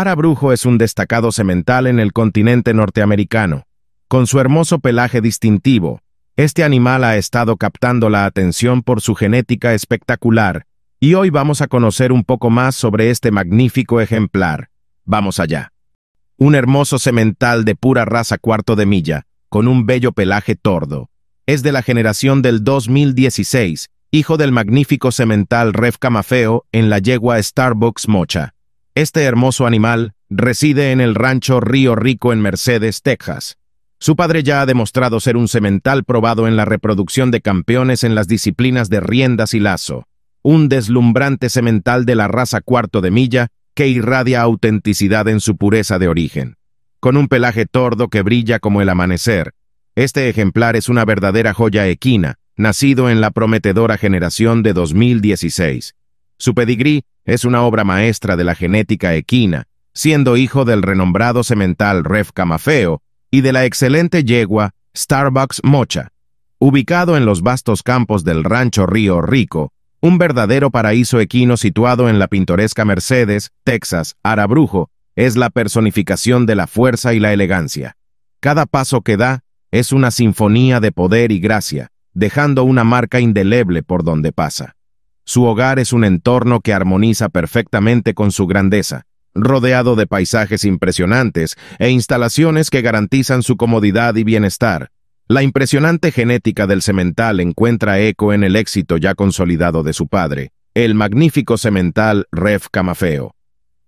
Ara Brujo es un destacado semental en el continente norteamericano. Con su hermoso pelaje distintivo, este animal ha estado captando la atención por su genética espectacular, y hoy vamos a conocer un poco más sobre este magnífico ejemplar. Vamos allá. Un hermoso semental de pura raza cuarto de milla, con un bello pelaje tordo. Es de la generación del 2016, hijo del magnífico semental rev Camafeo en la yegua Starbucks Mocha. Este hermoso animal reside en el rancho Río Rico en Mercedes, Texas. Su padre ya ha demostrado ser un semental probado en la reproducción de campeones en las disciplinas de riendas y lazo, un deslumbrante semental de la raza cuarto de milla que irradia autenticidad en su pureza de origen. Con un pelaje tordo que brilla como el amanecer, este ejemplar es una verdadera joya equina, nacido en la prometedora generación de 2016. Su pedigrí es una obra maestra de la genética equina, siendo hijo del renombrado semental Ref Camafeo y de la excelente yegua Starbucks Mocha. Ubicado en los vastos campos del rancho Río Rico, un verdadero paraíso equino situado en la pintoresca Mercedes, Texas, Arabrujo, es la personificación de la fuerza y la elegancia. Cada paso que da es una sinfonía de poder y gracia, dejando una marca indeleble por donde pasa. Su hogar es un entorno que armoniza perfectamente con su grandeza, rodeado de paisajes impresionantes e instalaciones que garantizan su comodidad y bienestar. La impresionante genética del semental encuentra eco en el éxito ya consolidado de su padre, el magnífico semental Ref Camafeo.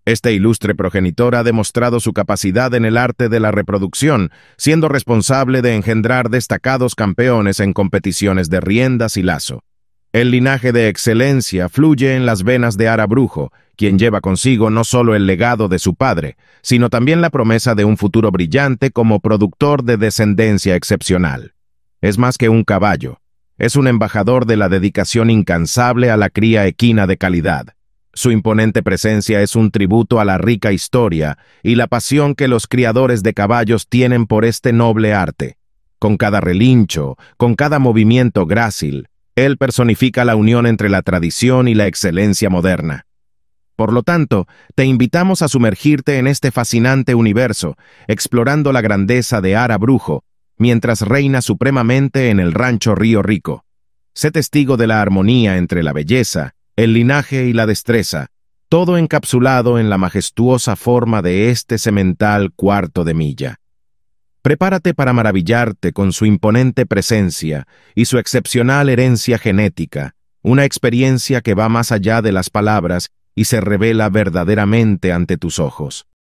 Este ilustre progenitor ha demostrado su capacidad en el arte de la reproducción, siendo responsable de engendrar destacados campeones en competiciones de riendas y lazo. El linaje de excelencia fluye en las venas de Ara Brujo, quien lleva consigo no solo el legado de su padre, sino también la promesa de un futuro brillante como productor de descendencia excepcional. Es más que un caballo, es un embajador de la dedicación incansable a la cría equina de calidad. Su imponente presencia es un tributo a la rica historia y la pasión que los criadores de caballos tienen por este noble arte. Con cada relincho, con cada movimiento grácil, él personifica la unión entre la tradición y la excelencia moderna. Por lo tanto, te invitamos a sumergirte en este fascinante universo, explorando la grandeza de Ara Brujo, mientras reina supremamente en el rancho Río Rico. Sé testigo de la armonía entre la belleza, el linaje y la destreza, todo encapsulado en la majestuosa forma de este semental cuarto de milla. Prepárate para maravillarte con su imponente presencia y su excepcional herencia genética, una experiencia que va más allá de las palabras y se revela verdaderamente ante tus ojos.